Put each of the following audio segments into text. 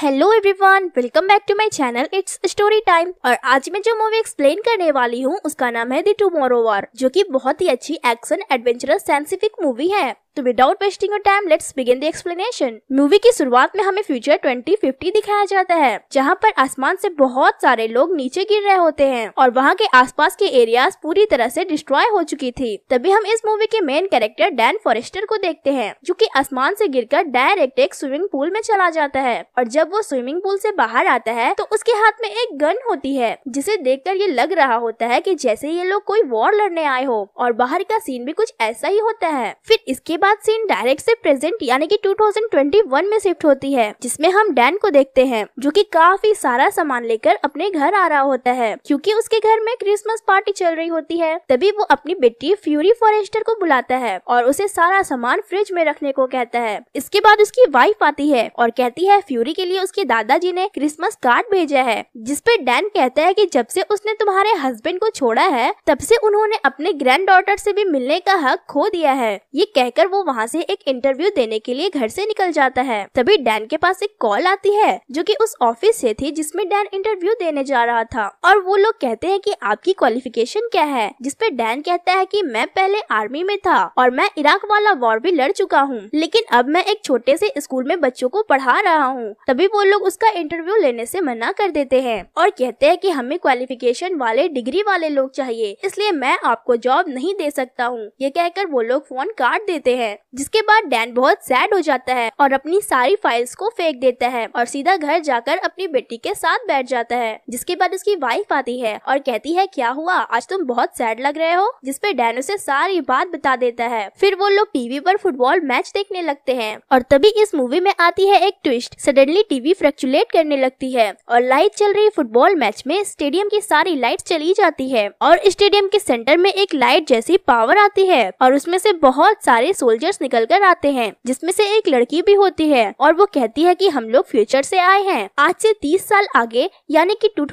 hello everyone welcome back to my channel it's story time और आज मैं जो मूवी एक्सप्लेन करने वाली हूँ उसका नाम है दी टुमारो वॉर जो कि बहुत ही अच्छी एक्शन एडवेंचरस साइंसिफिक मूवी है तो without wasting time let's begin the explanation movie की शुरुआत में हमें फ्यूचर 2050 दिखाया जाता है जहाँ पर आसमान से बहुत सारे लोग नीचे गिर रहे होते हैं और वहाँ के आसपास के एरियाज पूरी तरह से डिस्ट्रॉय हो चुकी थी तभी हम इस मूवी के मेन कैरेक्टर डैन फॉरेस्टर को देखते हैं जो की आसमान से कर डायरेक्ट एक स्विमिंग पूल में चला जाता है और जब वो स्विमिंग पूल से बाहर आता है तो उसके हाथ में एक गन होती है जिसे कर ये लग रहा होता है की जैसे ये लोग कोई वॉर लड़ने आए हो और बाहर का सीन भी कुछ ऐसा ही होता है फिर इसके बाद बाद सीन डायरेक्ट से प्रेजेंट यानी कि 2021 में शिफ्ट होती है जिसमें हम डैन को देखते हैं जो कि काफी सारा सामान लेकर अपने घर आ रहा होता है क्योंकि उसके घर में क्रिसमस पार्टी चल रही होती है तभी वो अपनी बेटी फ्यूरी फॉरेस्टर को बुलाता है और उसे सारा सामान फ्रिज में रखने को कहता है इसके बाद उसकी वाइफ आती है और कहती है फ्यूरी के लिए उसके दादाजी ने क्रिसमस कार्ड भेजा है जिसपे डैन कहता है की जब से उसने तुम्हारे हस्बैंड को छोड़ा है तब से उन्होंने अपने ग्रैंड डॉटर से भी मिलने का हक खो दिया है ये कहकर वो वो वहाँ से एक इंटरव्यू देने के लिए घर से निकल जाता है तभी डैन के पास एक कॉल आती है जो की उस ऑफिस से थी जिसमे डैन इंटरव्यू देने जा रहा था और वो लोग कहते हैं की आपकी क्वालिफिकेशन क्या है जिसपे डैन कहता है की मैं पहले आर्मी में था और मैं इराक वाला वॉर भी लड़ चुका हूँ लेकिन अब मैं एक छोटे से स्कूल में बच्चों को पढ़ा रहा हूँ तभी वो लोग उसका इंटरव्यू लेने से मना कर देते हैं और कहते हैं कि हमें क्वालिफिकेशन वाले डिग्री वाले लोग चाहिए इसलिए मैं आपको जॉब नहीं दे सकता हूँ ये कहकर वो लोग फोन काट देते हैं जिसके बाद डैन बहुत सैड हो जाता है और अपनी सारी फाइल्स को फेंक देता है और सीधा घर जाकर अपनी बेटी के साथ बैठ जाता है जिसके बाद उसकी वाइफ आती है और कहती है क्या हुआ आज तुम बहुत सैड लग रहे हो जिसपे डैन उसे सारी बात बता देता है फिर वो लोग टीवी पर फुटबॉल मैच देखने लगते हैं और तभी इस मूवी में आती है एक ट्विस्ट सडनली टीवी फ्रेक्चुलेट करने लगती है और लाइट चल रही फुटबॉल मैच में स्टेडियम की सारी लाइट चली जाती है और स्टेडियम के सेंटर में एक लाइट जैसी पावर आती है और उसमें से बहुत सारे सोल्जर्स निकल कर आते हैं जिसमे ऐसी एक लड़की भी होती है और वो कहती है की हम लोग फ्यूचर ऐसी आए हैं आज ऐसी तीस साल आगे यानी की टू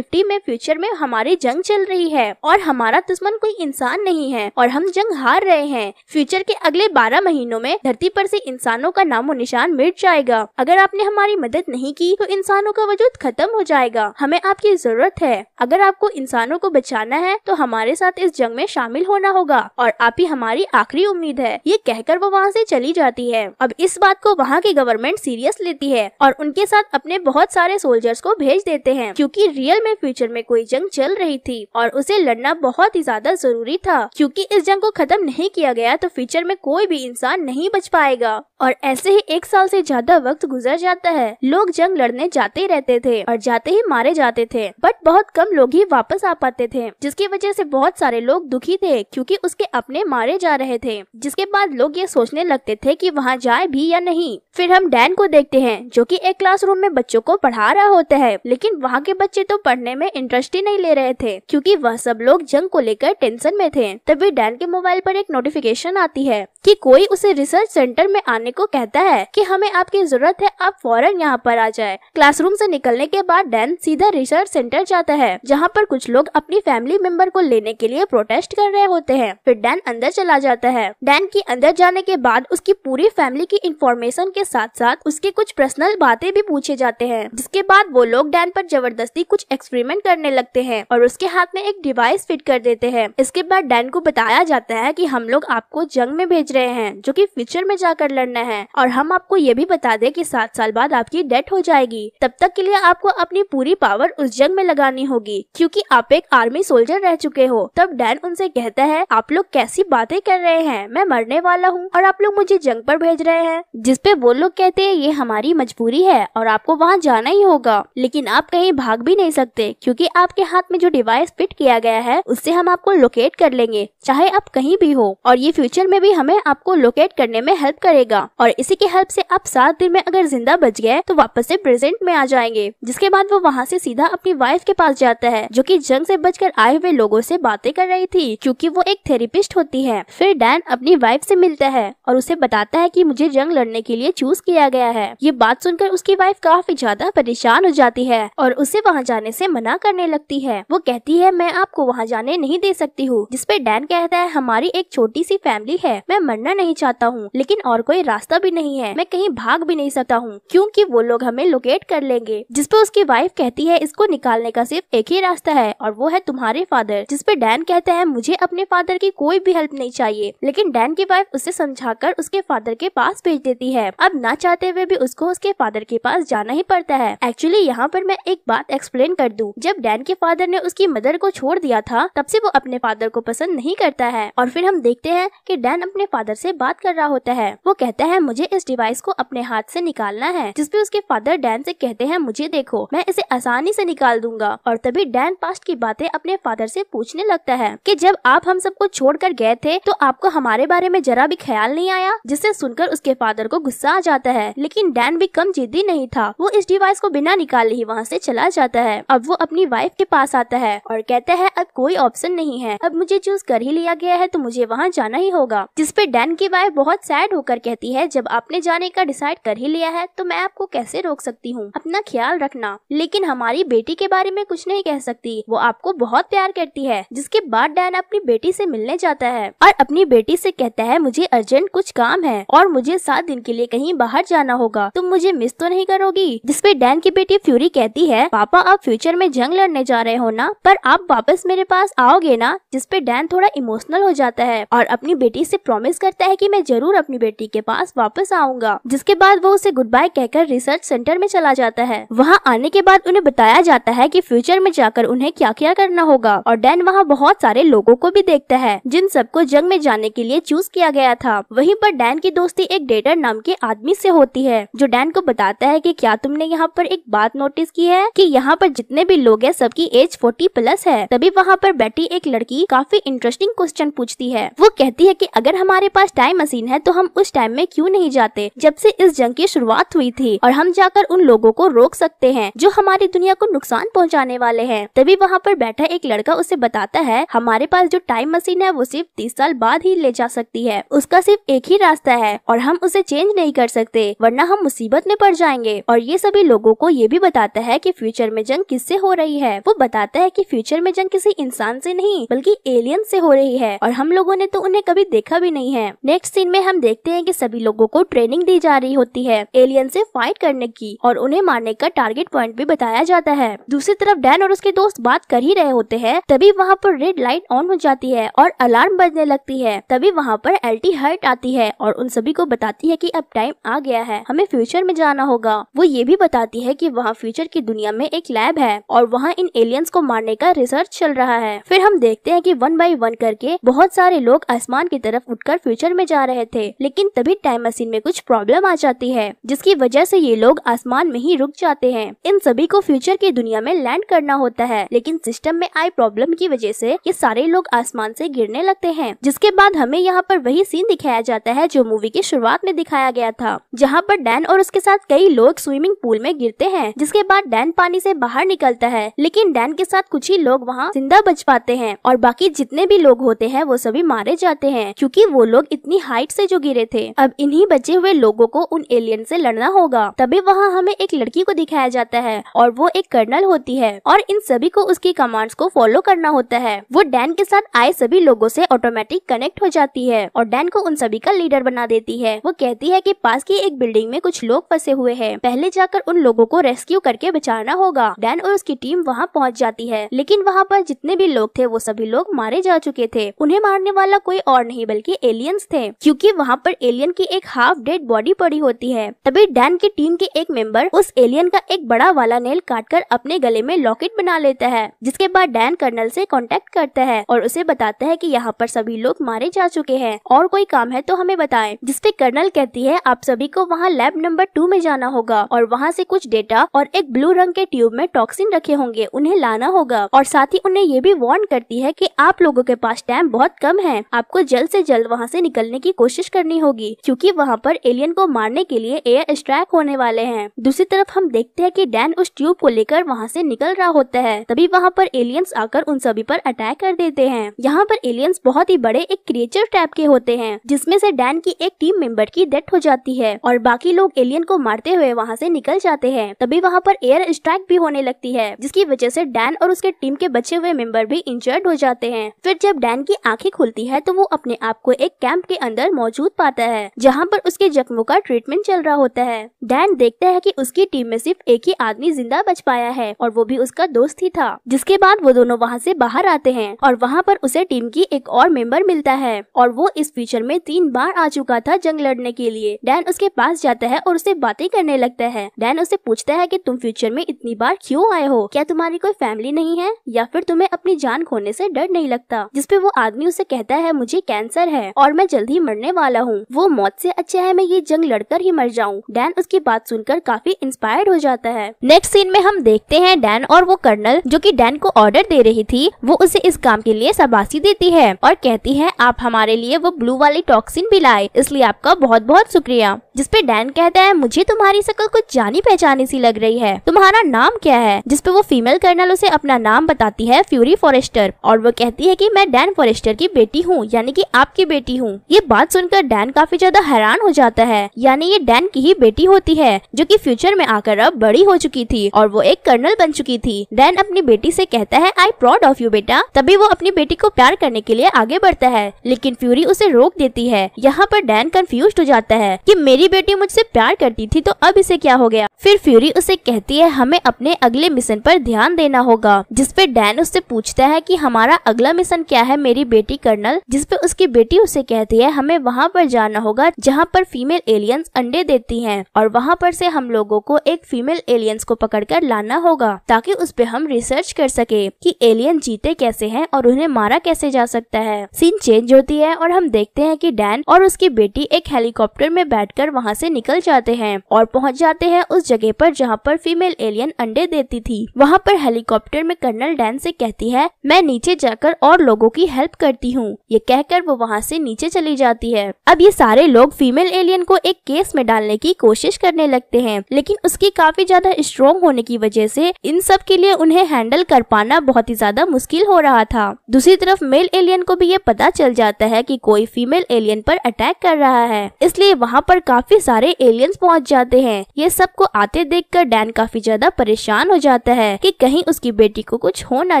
में फ्यूचर में हमारी जंग चल रही है और हमारा दुश्मन कोई इंसान नहीं है और हम जंग हार रहे हैं फ्यूचर के अगले बारह महीनों में धरती पर से इंसानों का नामो निशान मिट जाएगा अगर आपने हमारी मदद नहीं की तो इंसानों का वजूद खत्म हो जाएगा हमें आपकी जरूरत है अगर आपको इंसानों को बचाना है तो हमारे साथ इस जंग में शामिल होना होगा और आप ही हमारी आखिरी उम्मीद है ये कहकर वो वहाँ से चली जाती है अब इस बात को वहाँ की गवर्नमेंट सीरियस लेती है और उनके साथ अपने बहुत सारे सोल्जर्स को भेज देते हैं क्योंकि रियल में फ्यूचर में कोई जंग चल रही थी और उसे लड़ना बहुत ही ज्यादा जरूरी था क्योंकि इस जंग को खत्म नहीं किया गया तो फ्यूचर में कोई भी इंसान नहीं बच पाएगा और ऐसे ही एक साल से ज्यादा वक्त गुजर जाता है लोग जंग लड़ने जाते रहते थे और जाते ही मारे जाते थे बट बहुत कम लोग ही वापस आ पाते थे जिसकी वजह से बहुत सारे लोग दुखी थे क्योंकि उसके अपने मारे जा रहे थे जिसके बाद लोग ये सोचने लगते थे कि वहाँ जाए भी या नहीं फिर हम डैन को देखते हैं जो कि एक क्लासरूम में बच्चों को पढ़ा रहा होता है लेकिन वहाँ के बच्चे तो पढ़ने में इंटरेस्ट ही नहीं ले रहे थे क्योंकि वह सब लोग जंग को लेकर टेंशन में थे तभी डैन के मोबाइल पर एक नोटिफिकेशन आती है कि कोई उसे रिसर्च सेंटर में आने को कहता है कि हमें आपकी जरूरत है आप फौरन यहाँ पर आ जाए क्लासरूम से निकलने के बाद डैन सीधा रिसर्च सेंटर जाता है जहाँ पर कुछ लोग अपनी फैमिली मेंबर को लेने के लिए प्रोटेस्ट कर रहे होते हैं फिर डैन अंदर चला जाता है डैन की अंदर अंदर जाने के बाद उसकी पूरी फैमिली की इंफॉर्मेशन के साथ साथ उसके कुछ पर्सनल बातें भी पूछे जाते हैं जिसके बाद वो लोग डैन पर जबरदस्ती कुछ एक्सपेरिमेंट करने लगते हैं और उसके हाथ में एक डिवाइस फिट कर देते हैं इसके बाद डैन को बताया जाता है की हम लोग आपको जंग में भेज रहे हैं जो की फ्यूचर में जाकर लड़ना है और हम आपको ये भी बता दे की सात साल बाद आपकी डेथ हो जाएगी तब तक के लिए आपको अपनी पूरी पावर उस जंग में लगानी होगी क्योंकि आप एक आर्मी सोल्जर रह चुके हो तब डैन उनसे कहता है आप लोग कैसी बातें कर रहे हैं मैं मरने वाला वाला हूँ और आप लोग मुझे जंग पर भेज रहे हैं जिसपे वो लोग कहते हैं ये हमारी मजबूरी है और आपको वहाँ जाना ही होगा लेकिन आप कहीं भाग भी नहीं सकते क्योंकि आपके हाथ में जो डिवाइस फिट किया गया है उससे हम आपको लोकेट कर लेंगे चाहे आप कहीं भी हो और ये फ्यूचर में भी हमें आपको लोकेट करने में हेल्प करेगा और इसी के हेल्प से आप सात दिन में अगर जिंदा बच गए तो वापस से प्रेजेंट में आ जाएंगे जिसके बाद वो वहाँ से सीधा अपनी वाइफ के पास जाता है जो कि जंग से बचकर आए हुए लोगों से बातें कर रही थी क्योंकि वो एक थेरेपिस्ट होती है फिर डैन अपनी वाइफ से मिलता है और उसे बताता है कि मुझे जंग लड़ने के लिए चूज किया गया है ये बात सुनकर उसकी वाइफ काफी ज्यादा परेशान हो जाती है और उसे वहाँ जाने से मना करने लगती है वो कहती है मैं आपको वहाँ जाने नहीं दे सकती हूँ जिसपे डैन कहता है हमारी एक छोटी सी फैमिली है मैं मरना नहीं चाहता हूँ लेकिन और कोई रास्ता भी नहीं है मैं कहीं भाग भी नहीं सकता हूँ क्यूँकी वो लोग हमें लोकेट कर लेंगे जिसपे उसकी वाइफ कहती है इसको निकालने का सिर्फ एक ही रास्ता है और वो है तुम्हारे फादर जिसपे डैन कहता है मुझे अपने फादर की कोई भी हेल्प नहीं चाहिए लेकिन डैन की वाइफ उसे समझाकर उसके फादर के पास भेज देती है अब ना चाहते हुए भी उसको उसके फादर के पास जाना ही पड़ता है एक्चुअली यहाँ पर मैं एक बात एक्सप्लेन कर दूँ जब डैन के फादर ने उसकी मदर को छोड़ दिया था तब से वो अपने फादर को पसंद नहीं करता है और फिर हम देखते हैं कि डैन अपने फादर से बात कर रहा होता है वो कहता है मुझे इस डिवाइस को अपने हाथ से निकालना है जिसपे उसके फादर डैन से कहते हैं मुझे देखो मैं इसे आसानी से निकाल दूंगा और तभी डैन पास्ट की बातें अपने फादर से पूछने लगता है कि जब आप हम सबको छोड़कर गए थे तो आपको हमारे बारे में जरा भी ख्याल नहीं आया जिसे सुनकर उसके फादर को गुस्सा आ जाता है लेकिन डैन भी कम जिद्दी नहीं था वो इस डिवाइस को बिना निकाले ही वहाँ से चला जाता है अब वो अपनी वाइफ के पास आता है और कहता है अब कोई ऑप्शन नहीं है अब मुझे चूज कर ही लिया गया है तो मुझे वहाँ जाना ही होगा जिसपे डैन की वाइफ बहुत सैड होकर कहती है जब आपने जाने का डिसाइड कर ही लिया है तो मैं आपको कैसे रोक सकती हूँ अपना ख्याल रखना लेकिन हमारी बेटी के बारे में कुछ नहीं कह सकती वो आपको बहुत प्यार करती है जिसके बाद डैन अपनी बेटी से मिलने जाता है और अपनी बेटी से कहता है मुझे अर्जेंट कुछ काम है और मुझे सात दिन के लिए कहीं बाहर जाना होगा तुम मुझे मिस तो नहीं करोगी जिसपे डैन की बेटी फ्यूरी कहती है पापा आप फ्यूचर में जंग लड़ने जा रहे हो ना पर आप वापस मेरे पास आओगे ना जिसपे डैन थोड़ा इमोशनल हो जाता है और अपनी बेटी से प्रॉमिस करता है कि मैं जरूर अपनी बेटी के पास वापस आऊंगा जिसके बाद वो उसे गुड बाय कहकर रिसर्च सेंटर में चला जाता है वहाँ आने के बाद उन्हें बताया जाता है कि फ्यूचर में जाकर उन्हें क्या क्या करना होगा और डैन वहाँ बहुत सारे लोगों को भी देखता है जिन सबको जंग में जाने के लिए चूज किया गया था वहीं पर डैन की दोस्ती एक डेटर नाम के आदमी से होती है जो डैन को बताता है कि क्या तुमने यहाँ पर एक बात नोटिस की है कि यहाँ पर जितने भी लोग हैं सबकी एज 40 प्लस है तभी वहाँ पर बैठी एक लड़की काफी इंटरेस्टिंग क्वेश्चन पूछती है वो कहती है की अगर हमारे पास टाइम मशीन है तो हम उस टाइम में क्यूँ नहीं जाते जब ऐसी इस जंग की शुरुआत हुई थी और हम जाकर उन लोगो को रोक सकते हैं जो हमारी दुनिया को नुकसान पहुँचाने वाले है तभी वहाँ पर बैठा एक लड़का उसे बताता है हमारे पास जो टाइम मशीन है वो सिर्फ तीस साल बाद ही ले जा सकती है उसका सिर्फ एक ही रास्ता है और हम उसे चेंज नहीं कर सकते वरना हम मुसीबत में पड़ जाएंगे और ये सभी लोगों को ये भी बताता है कि फ्यूचर में जंग किससे हो रही है वो बताता है कि फ्यूचर में जंग किसी इंसान से नहीं बल्कि एलियन से हो रही है और हम लोगों ने तो उन्हें कभी देखा भी नहीं है नेक्स्ट सीन में हम देखते हैं कि सभी लोगों को ट्रेनिंग दी जा रही होती है एलियन से फाइट करने की और उन्हें मारने का टारगेट पॉइंट भी बताया जाता है दूसरी तरफ डैन और उसके दोस्त बात कर ही रहे होते हैं तभी वहाँ पर रेड लाइट ऑन हो जाती है और अलार्म बजने लगती है तभी वहाँ पर पर्सनैलिटी हर्ट आती है और उन सभी को बताती है कि अब टाइम आ गया है हमें फ्यूचर में जाना होगा वो ये भी बताती है कि वहाँ फ्यूचर की दुनिया में एक लैब है और वहाँ इन एलियंस को मारने का रिसर्च चल रहा है फिर हम देखते हैं कि वन बाई वन करके बहुत सारे लोग आसमान की तरफ उठकर फ्यूचर में जा रहे थे लेकिन तभी टाइम मशीन में कुछ प्रॉब्लम आ जाती है जिसकी वजह से ये लोग आसमान में ही रुक जाते हैं इन सभी को फ्यूचर की दुनिया में लैंड करना होता है लेकिन सिस्टम में आई प्रॉब्लम की वजह से ये सारे लोग आसमान से गिरने लगते हैं जिसके बाद हमें यहाँ पर वही वही सीन दिखाया जाता है जो मूवी की शुरुआत में दिखाया गया था जहाँ पर डैन और उसके साथ कई लोग स्विमिंग पूल में गिरते हैं जिसके बाद डैन पानी से बाहर निकलता है लेकिन डैन के साथ कुछ ही लोग वहाँ जिंदा बच पाते हैं और बाकी जितने भी लोग होते हैं वो सभी मारे जाते हैं क्यूँकी वो लोग इतनी हाइट ऐसी जो गिरे थे अब इन्ही बचे हुए लोगो को उन एलियन ऐसी लड़ना होगा तभी वहाँ हमें एक लड़की को दिखाया जाता है और वो एक कर्नल होती है और इन सभी को उसकी कमांड्स को फॉलो करना होता है वो डैन के साथ आए सभी लोगों से ऑटोमेटिक कनेक्ट हो जाती है और डैन को उन सभी का लीडर बना देती है वो कहती है की पास की एक बिल्डिंग में कुछ लोग फंसे हुए हैं पहले जाकर उन लोगों को रेस्क्यू करके बचाना होगा डैन और उसकी टीम वहाँ पहुँच जाती है लेकिन वहाँ पर जितने भी लोग थे वो सभी लोग मारे जा चुके थे उन्हें मारने वाला कोई और नहीं बल्कि एलियंस थे क्यूँकी वहाँ पर एलियन की एक हाफ डेड बॉडी पड़ी होती है तभी डैन की टीम के एक मेंबर उस एलियन का एक बड़ा वाला नेल कर अपने गले में लॉकेट बना लेता है जिसके बाद डैन कर्नल से कॉन्टेक्ट करता है और उसे बताता है कि यहाँ पर सभी लोग मारे जा चुके हैं और और कोई काम है तो हमें बताएं जिसपे कर्नल कहती है आप सभी को वहाँ लैब नंबर टू में जाना होगा और वहाँ से कुछ डेटा और एक ब्लू रंग के ट्यूब में टॉक्सिन रखे होंगे उन्हें लाना होगा और साथ ही उन्हें ये भी वार्न करती है की आप लोगों के पास टाइम बहुत कम है आपको जल्द ऐसी जल्द वहाँ ऐसी निकलने की कोशिश करनी होगी क्यूँकी वहाँ पर एलियन को मारने के लिए एयर स्ट्राइक होने वाले हैं दूसरी तरफ हम देखते हैं कि डैन उस ट्यूब को लेकर वहाँ से निकल रहा होता है तभी वहाँ पर एलियंस आकर उन सभी पर अटैक कर देते हैं यहाँ पर एलियंस बहुत ही बड़े एक क्रिएचर टाइप के होते होते हैं जिसमें से डैन की एक टीम मेंबर की डेथ हो जाती है और बाकी लोग एलियन को मारते हुए वहाँ से निकल जाते हैं तभी वहाँ पर एयर स्ट्राइक भी होने लगती है जिसकी वजह से डैन और उसके टीम के बचे हुए मेंबर भी इंजर्ड हो जाते हैं फिर जब डैन की आँखें खुलती है तो वो अपने आप को एक कैंप के अंदर मौजूद पाता है जहाँ पर उसके जख्मों का ट्रीटमेंट चल रहा होता है डैन देखता है की उसकी टीम में सिर्फ एक ही आदमी जिंदा बच पाया है और वो भी उसका दोस्त ही था जिसके बाद वो दोनों वहाँ ऐसी बाहर आते हैं और वहाँ पर उसे टीम की एक और मेंबर मिलता है और वो इस फ्यूचर में तीन बार आ चुका था जंग लड़ने के लिए डैन उसके पास जाता है और उससे बातें करने लगता है डैन उससे पूछता है कि तुम फ्यूचर में इतनी बार क्यों आए हो क्या तुम्हारी कोई फैमिली नहीं है या फिर तुम्हें अपनी जान खोने से डर नहीं लगता जिसपे वो आदमी उसे कहता है मुझे कैंसर है और मैं जल्द ही मरने वाला हूँ वो मौत से अच्छा है मैं ये जंग लड़कर ही मर जाऊँ डैन उसकी बात सुनकर काफी इंस्पायर्ड हो जाता है नेक्स्ट सीन में हम देखते हैं डैन और वो कर्नल जो की डैन को ऑर्डर दे रही थी वो उसे इस काम के लिए शाबाशी देती है और कहती है आप हमारे लिए वो ब्लू वाली टॉक्सिन भी लाए इसलिए आपका बहुत बहुत शुक्रिया जिसपे डैन कहता है मुझे तुम्हारी शक्ल कुछ जानी पहचानी सी लग रही है तुम्हारा नाम क्या है जिसपे वो फीमेल कर्नल उसे अपना नाम बताती है फ्यूरी फॉरेस्टर और वो कहती है की मैं डैन फॉरेस्टर की बेटी हूँ यानी की आपकी बेटी हूँ ये बात सुनकर डैन काफी ज्यादा हैरान हो जाता है यानी ये डैन की ही बेटी होती है जो की फ्यूचर में आकर अब बड़ी हो चुकी थी और वो एक कर्नल बन चुकी थी डैन अपनी बेटी से कहता है आई प्राउड ऑफ यू बेटा तभी वो अपनी बेटी को प्यार करने के लिए आगे बढ़ता है लेकिन फ्यूरी उसे रोक देती है यहाँ पर डैन कंफ्यूज हो जाता है कि मेरी बेटी मुझसे प्यार करती थी तो अब इसे क्या हो गया फिर फ्यूरी उसे कहती है हमें अपने अगले मिशन पर ध्यान देना होगा जिसपे डैन उससे पूछता है कि हमारा अगला मिशन क्या है मेरी बेटी कर्नल जिसपे उसकी बेटी उसे कहती है हमें वहाँ पर जाना होगा जहाँ पर फीमेल एलियंस अंडे देती है और वहाँ पर से हम लोगो को एक फीमेल एलियंस को कर लाना होगा ताकि उस पर हम रिसर्च कर सके की एलियन जीते कैसे है और उन्हें मारा कैसे जा सकता है सीन चेंज होती है और हम देख देखते हैं कि डैन और उसकी बेटी एक हेलीकॉप्टर में बैठकर वहां से निकल जाते हैं और पहुंच जाते हैं उस जगह पर जहां पर फीमेल एलियन अंडे देती थी वहां पर हेलीकॉप्टर में कर्नल डैन से कहती है मैं नीचे जाकर और लोगों की हेल्प करती हूँ ये कहकर वो वहाँ से नीचे चली जाती है अब ये सारे लोग फीमेल एलियन को एक केस में डालने की कोशिश करने लगते है लेकिन उसकी काफी ज्यादा स्ट्रॉन्ग होने की वजह से इन सब के लिए उन्हें हैंडल कर पाना बहुत ही ज्यादा मुश्किल हो रहा था दूसरी तरफ मेल एलियन को भी ये पता चल जाता है कि कोई फीमेल एलियन पर अटैक कर रहा है इसलिए वहाँ पर काफी सारे एलियंस पहुँच जाते हैं ये सबको आते देखकर डैन काफी ज्यादा परेशान हो जाता है कि कहीं उसकी बेटी को कुछ हो ना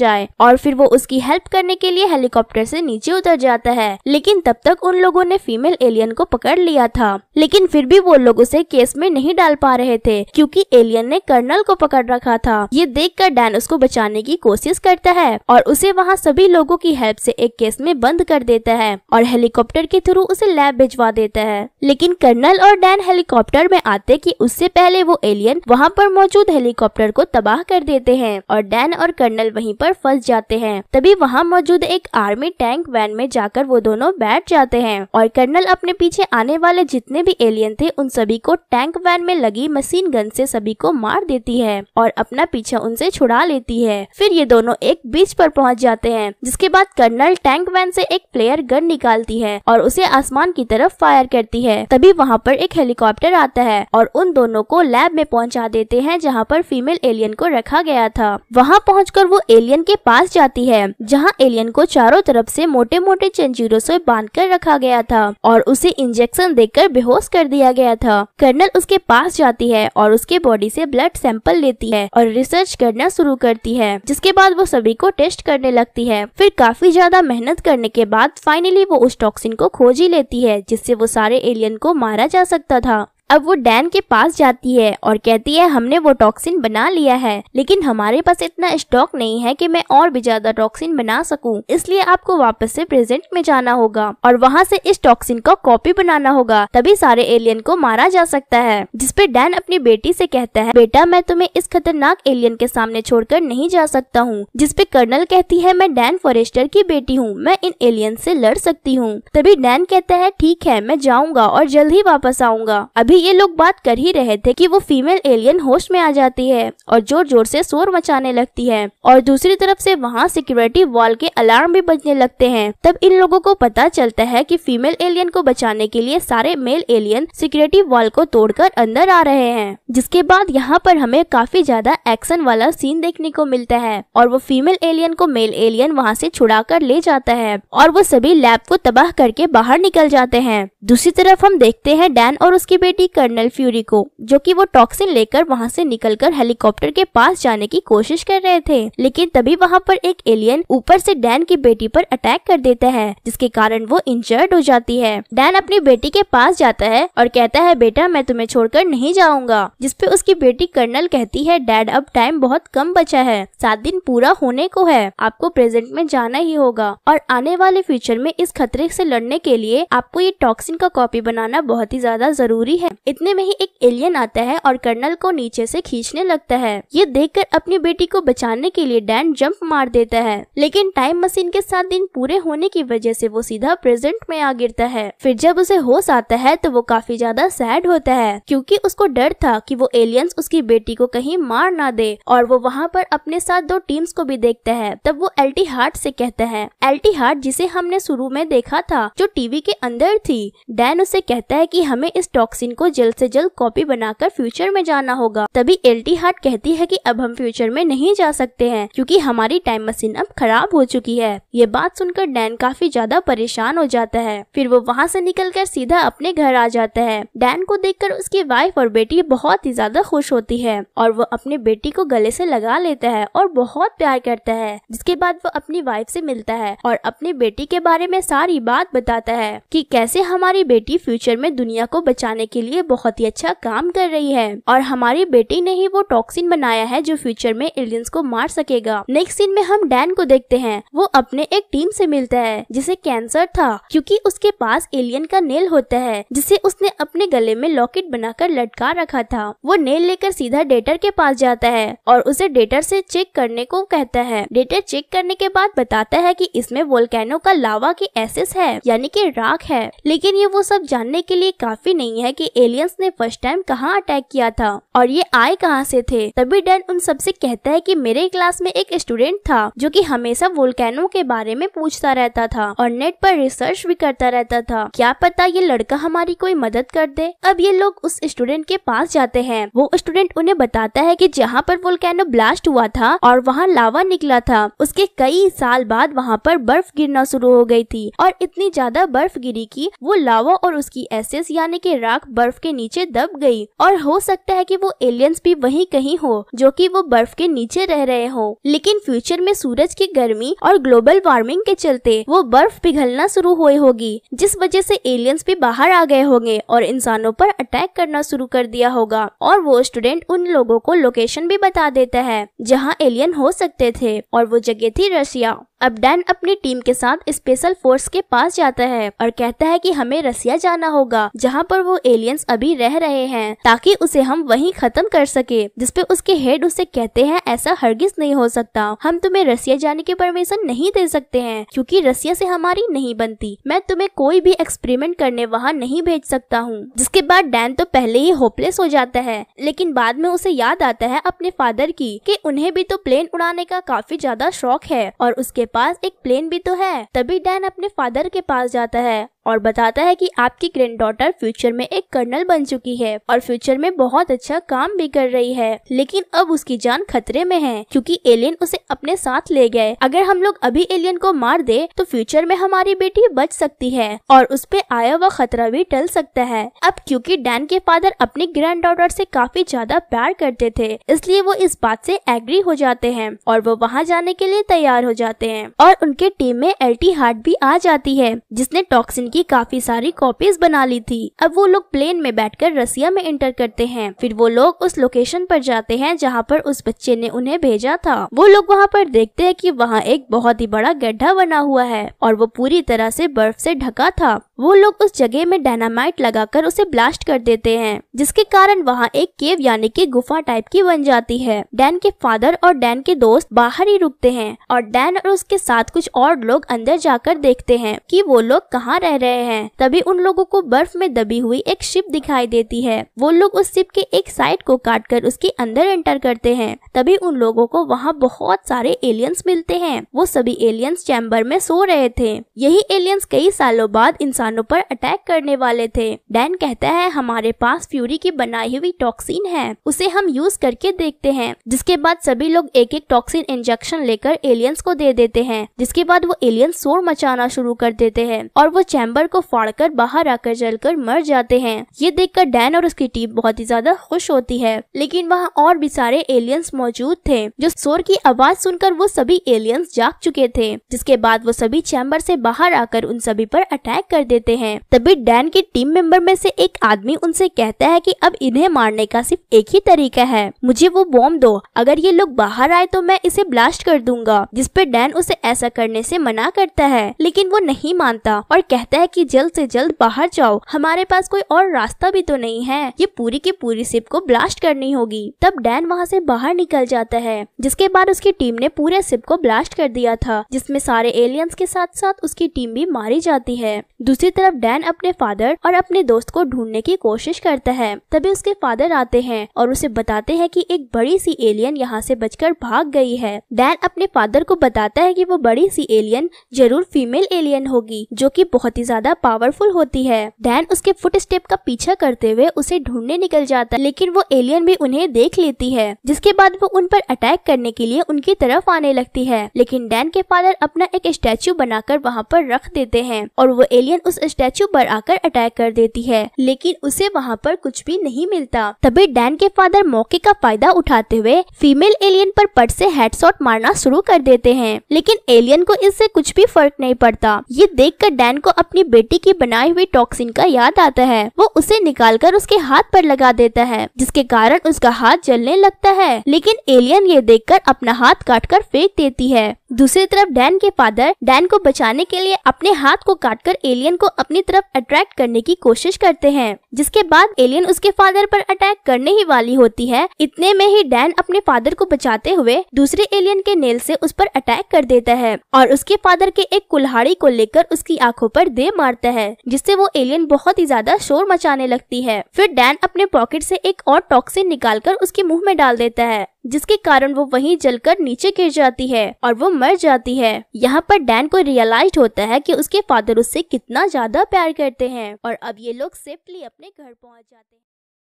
जाए और फिर वो उसकी हेल्प करने के लिए हेलीकॉप्टर ऐसी नीचे उतर जाता है लेकिन तब तक उन लोगों ने फीमेल एलियन को पकड़ लिया था लेकिन फिर भी वो लोग उसे केस में नहीं डाल पा रहे थे क्योंकि एलियन ने कर्नल को पकड़ रखा था ये देखकर डैन उसको बचाने की कोशिश करता है और उसे वहाँ सभी लोगों की हेल्प से एक केस में बंद कर देता है और हेली हेलीकॉप्टर के थ्रू उसे लैब भिजवा देता है लेकिन कर्नल और डैन हेलीकॉप्टर में आते कि उससे पहले वो एलियन वहाँ पर मौजूद हेलीकॉप्टर को तबाह कर देते हैं और डैन और कर्नल वहीं पर फंस जाते हैं तभी वहाँ मौजूद एक आर्मी टैंक वैन में जाकर वो दोनों बैठ जाते हैं और कर्नल अपने पीछे आने वाले जितने भी एलियन थे उन सभी को टैंक वैन में लगी मशीन गन से सभी को मार देती है और अपना पीछा उनसे छुड़ा लेती है फिर ये दोनों एक बीच पर पहुँच जाते हैं जिसके बाद कर्नल टैंक वैन से एक प्लेयर गन निकालती है है और उसे आसमान की तरफ फायर करती है तभी वहाँ पर एक हेलीकॉप्टर आता है और उन दोनों को लैब में पहुँचा देते हैं जहाँ पर फीमेल एलियन को रखा गया था वहाँ पहुँच वो एलियन के पास जाती है जहाँ एलियन को चारों तरफ से मोटे मोटे चंजीरों से बांध कर रखा गया था और उसे इंजेक्शन देकर बेहोश कर दिया गया था कर्नल उसके पास जाती है और उसके बॉडी से ब्लड सैंपल लेती है और रिसर्च करना शुरू करती है जिसके बाद वो सभी को टेस्ट करने लगती है फिर काफी ज्यादा मेहनत करने के बाद फाइनली वो उस डॉक्टर टॉक्सिन को खोज ही लेती है जिससे वो सारे एलियन को मारा जा सकता था अब वो डैन के पास जाती है और कहती है हमने वो टॉक्सिन बना लिया है लेकिन हमारे पास इतना स्टॉक नहीं है कि मैं और भी ज्यादा टॉक्सिन बना सकूं इसलिए आपको वापस से प्रेजेंट में जाना होगा और वहाँ से इस टॉक्सिन का कॉपी बनाना होगा तभी सारे एलियन को मारा जा सकता है जिसपे डैन अपनी बेटी से कहता है बेटा मैं तुम्हें इस खतरनाक एलियन के सामने कर नहीं जा सकता हूँ जिसपे कर्नल कहती है मैं डैन फॉरेस्टर की बेटी हूँ मैं इन एलियन से लड़ सकती हूँ तभी डैन कहता है ठीक है मैं जाऊँगा और जल्द ही वापस आऊँगा अभी तभी ये लोग बात कर ही रहे थे कि वो फीमेल एलियन होस्ट में आ जाती है और जोर जोर से शोर मचाने लगती है और दूसरी तरफ से वहाँ सिक्योरिटी वॉल के अलार्म भी बजने लगते हैं तब इन लोगों को पता चलता है कि फीमेल एलियन को बचाने के लिए सारे मेल एलियन सिक्योरिटी वॉल को तोड़कर अंदर आ रहे हैं जिसके बाद यहाँ पर हमें काफी ज्यादा एक्शन वाला सीन देखने को मिलता है और वो फीमेल एलियन को मेल एलियन वहाँ से छुड़ा कर ले जाता है और वो सभी लैब को तबाह करके बाहर निकल जाते हैं दूसरी तरफ हम देखते हैं डैन और उसकी बेटी थी कर्नल फ्यूरी को जो कि वो टॉक्सिन लेकर वहाँ से निकलकर हेलीकॉप्टर के पास जाने की कोशिश कर रहे थे लेकिन तभी वहाँ पर एक एलियन ऊपर से डैन की बेटी पर अटैक कर देता है जिसके कारण वो इंजर्ड हो जाती है डैन अपनी बेटी के पास जाता है और कहता है बेटा मैं तुम्हें छोड़कर नहीं जाऊंगा जिसपे उसकी बेटी कर्नल कहती है डैड अब टाइम बहुत कम बचा है सात दिन पूरा होने को है आपको प्रेजेंट में जाना ही होगा और आने वाले फ्यूचर में इस खतरे से लड़ने के लिए आपको ये टॉक्सिन का कॉपी बनाना बहुत ही ज्यादा जरूरी है इतने में ही एक एलियन आता है और कर्नल को नीचे से खींचने लगता है ये देखकर अपनी बेटी को बचाने के लिए डैन जंप मार देता है लेकिन टाइम मशीन के साथ दिन पूरे होने की वजह से वो सीधा प्रेजेंट में आ गिरता है फिर जब उसे होश आता है तो वो काफी ज्यादा सैड होता है क्यूँकी उसको डर था की वो एलियंस उसकी बेटी को कहीं मार ना दे और वो वहाँ पर अपने साथ दो टीम्स को भी देखता है तब वो एल्टी हार्ट से कहता है एल्टी हार्ट जिसे हमने शुरू में देखा था जो टीवी के अंदर थी डैन उसे कहता है कि हमें इस टॉक्सिन को आपको जल्द से जल्द कॉपी बनाकर फ्यूचर में जाना होगा तभी एल टी हार्ट कहती है कि अब हम फ्यूचर में नहीं जा सकते हैं क्योंकि हमारी टाइम मशीन अब खराब हो चुकी है ये बात सुनकर डैन काफी ज्यादा परेशान हो जाता है फिर वो वहाँ से कर सीधा अपने घर आ जाता है डैन को कर उसकी वाइफ और बेटी बहुत ही ज्यादा खुश होती है और वो अपने बेटी को गले से लगा लेता है और बहुत प्यार करता है जिसके बाद वो अपनी वाइफ से मिलता है और अपनी बेटी के बारे में सारी बात बताता है कि कैसे हमारी बेटी फ्यूचर में दुनिया को बचाने के लिए लिए बहुत ही अच्छा काम कर रही है और हमारी बेटी ने ही वो टॉक्सिन बनाया है जो फ्यूचर में एलियंस को मार सकेगा नेक्स्ट सीन में हम डैन को देखते हैं वो अपने एक टीम से मिलता है जिसे कैंसर था क्योंकि उसके पास एलियन का नेल होता है जिसे उसने अपने गले में लॉकेट बनाकर लटका रखा था वो नेल लेकर सीधा डेटर के पास जाता है और उसे डेटर से चेक करने को कहता है डेटर चेक करने के बाद बताता है कि इसमें वोल्केनो का लावा के एसेस है यानी कि राख है लेकिन ये वो सब जानने के लिए काफी नहीं है कि एलियंस ने फर्स्ट टाइम कहाँ अटैक किया था और ये आए कहाँ से थे तभी डैन उन सबसे कहता है कि मेरे क्लास में एक स्टूडेंट था जो कि हमेशा वोल्केनो के बारे में पूछता रहता था और नेट पर रिसर्च भी करता रहता था क्या पता ये लड़का हमारी कोई मदद कर दे अब ये लोग उस स्टूडेंट के पास जाते हैं वो स्टूडेंट उन्हें बताता है कि जहाँ पर वोल्केनो ब्लास्ट हुआ था और वहाँ लावा निकला था उसके कई साल बाद वहाँ पर बर्फ गिरना शुरू हो गई थी और इतनी ज्यादा बर्फ गिरी की वो लावा और उसकी एसेस यानी कि राख बर्फ बर्फ के नीचे दब गई और हो सकता है कि वो एलियंस भी वहीं कहीं हो जो कि वो बर्फ के नीचे रह रहे हो लेकिन फ्यूचर में सूरज की गर्मी और ग्लोबल वार्मिंग के चलते वो बर्फ पिघलना शुरू हुई होगी जिस वजह से एलियंस भी बाहर आ गए होंगे और इंसानों पर अटैक करना शुरू कर दिया होगा और वो स्टूडेंट उन लोगों को लोकेशन भी बता देता है जहाँ एलियन हो सकते थे और वो जगह थी रशिया अब डैन अपनी टीम के साथ स्पेशल फोर्स के पास जाता है और कहता है कि हमें रसिया जाना होगा जहाँ पर वो एलियंस अभी रह रहे हैं ताकि उसे हम वहीं खत्म कर सके जिसपे उसके हेड उसे कहते हैं ऐसा हरगिज नहीं हो सकता हम तुम्हें रसिया जाने की परमिशन नहीं दे सकते हैं क्योंकि रसिया से हमारी नहीं बनती मैं तुम्हें कोई भी एक्सपेरिमेंट करने वहाँ नहीं भेज सकता हूँ जिसके बाद डैन तो पहले ही होपलेस हो जाता है लेकिन बाद में उसे याद आता है अपने फादर की उन्हें भी तो प्लेन उड़ाने का काफी ज्यादा शौक है और उसके पास एक प्लेन भी तो है तभी डैन अपने फादर के पास जाता है और बताता है कि आपकी ग्रैंड डॉटर फ्यूचर में एक कर्नल बन चुकी है और फ्यूचर में बहुत अच्छा काम भी कर रही है लेकिन अब उसकी जान खतरे में है क्योंकि एलियन उसे अपने साथ ले गए अगर हम लोग अभी एलियन को मार दे तो फ्यूचर में हमारी बेटी बच सकती है और उस पर आया हुआ खतरा भी टल सकता है अब क्योंकि डैन के फादर अपनी ग्रैंड डॉटर से काफी ज्यादा प्यार करते थे इसलिए वो इस बात से एग्री हो जाते हैं और वो वहाँ जाने के लिए तैयार हो जाते हैं और उनके टीम में एल्टी हार्ट भी आ जाती है जिसने टॉक्सिन की काफी सारी कॉपीज बना ली थी अब वो लोग प्लेन में बैठकर रसिया में एंटर करते हैं फिर वो लोग उस लोकेशन पर जाते हैं जहाँ पर उस बच्चे ने उन्हें भेजा था वो लोग वहाँ पर देखते हैं कि वहाँ एक बहुत ही बड़ा गड्ढा बना हुआ है और वो पूरी तरह से बर्फ से ढका था वो लोग उस जगह में डायनामाइट लगाकर उसे ब्लास्ट कर देते हैं जिसके कारण वहाँ एक केव यानी कि गुफा टाइप की बन जाती है डैन के फादर और डैन के दोस्त बाहर ही रुकते हैं और डैन और उसके साथ कुछ और लोग अंदर जाकर देखते हैं कि वो लोग कहाँ रह रहे हैं तभी उन लोगों को बर्फ में दबी हुई एक शिप दिखाई देती है वो लोग उस शिप के एक साइड को काट कर उसके अंदर एंटर करते हैं तभी उन लोगों को वहाँ बहुत सारे एलियंस मिलते हैं वो सभी एलियंस चैम्बर में सो रहे थे यही एलियंस कई सालों बाद इंसान इंसानों पर अटैक करने वाले थे डैन कहता है हमारे पास फ्यूरी की बनाई हुई टॉक्सिन है उसे हम यूज करके देखते हैं जिसके बाद सभी लोग एक एक टॉक्सिन इंजेक्शन लेकर एलियंस को दे देते हैं जिसके बाद वो एलियंस शोर मचाना शुरू कर देते हैं और वो चैम्बर को फाड़ बाहर आकर जल मर जाते हैं ये देख डैन और उसकी टीम बहुत ही ज्यादा खुश होती है लेकिन वहाँ और भी सारे एलियंस मौजूद थे जो शोर की आवाज सुनकर वो सभी एलियंस जाग चुके थे जिसके बाद वो सभी चैम्बर से बाहर आकर उन सभी पर अटैक कर देते देते हैं तभी डैन के टीम मेंबर में से एक आदमी उनसे कहता है कि अब इन्हें मारने का सिर्फ एक ही तरीका है मुझे वो बॉम्ब दो अगर ये लोग बाहर आए तो मैं इसे ब्लास्ट कर दूंगा जिसपे डैन उसे ऐसा करने से मना करता है लेकिन वो नहीं मानता और कहता है कि जल्द से जल्द बाहर जाओ हमारे पास कोई और रास्ता भी तो नहीं है ये पूरी की पूरी सिप को ब्लास्ट करनी होगी तब डैन वहाँ से बाहर निकल जाता है जिसके बाद उसकी टीम ने पूरे सिप को ब्लास्ट कर दिया था जिसमे सारे एलियंस के साथ साथ उसकी टीम भी मारी जाती है दूसरी दूसरी तरफ डैन अपने फादर और अपने दोस्त को ढूंढने की कोशिश करता है तभी उसके फादर आते हैं और उसे बताते हैं कि एक बड़ी सी एलियन यहाँ से बचकर भाग गई है डैन अपने फादर को बताता है कि वो बड़ी सी एलियन जरूर फीमेल एलियन होगी जो कि बहुत ही ज्यादा पावरफुल होती है डैन उसके फुट स्टेप का पीछा करते हुए उसे ढूंढने निकल जाता है लेकिन वो एलियन भी उन्हें देख लेती है जिसके बाद वो उन पर अटैक करने के लिए उनकी तरफ आने लगती है लेकिन डैन के फादर अपना एक स्टैचू बनाकर वहाँ पर रख देते हैं और वो एलियन उस उस स्टैचू पर आकर अटैक कर देती है लेकिन उसे वहाँ पर कुछ भी नहीं मिलता तभी डैन के फादर मौके का फायदा उठाते हुए फीमेल एलियन पर पट से हेडशॉट मारना शुरू कर देते हैं लेकिन एलियन को इससे कुछ भी फर्क नहीं पड़ता ये देख कर डैन को अपनी बेटी की बनाई हुई टॉक्सिन का याद आता है वो उसे निकाल कर उसके हाथ पर लगा देता है जिसके कारण उसका हाथ जलने लगता है लेकिन एलियन ये कर अपना हाथ काट कर फेंक देती है दूसरी तरफ डैन के फादर डैन को बचाने के लिए अपने हाथ को काटकर एलियन को को अपनी तरफ अट्रैक्ट करने की कोशिश करते हैं जिसके बाद एलियन उसके फादर पर अटैक करने ही वाली होती है इतने में ही डैन अपने फादर को बचाते हुए दूसरे एलियन के नेल से उस पर अटैक कर देता है और उसके फादर के एक कुल्हाड़ी को लेकर उसकी आंखों पर दे मारता है जिससे वो एलियन बहुत ही ज्यादा शोर मचाने लगती है फिर डैन अपने पॉकेट से एक और टॉक्सिन कर उसके मुँह में डाल देता है जिसके कारण वो वहीं जलकर नीचे गिर जाती है और वो मर जाती है यहाँ पर डैन को रियलाइज होता है कि उसके फादर उससे कितना ज्यादा प्यार करते हैं और अब ये लोग सिंपली अपने घर पहुंच जाते हैं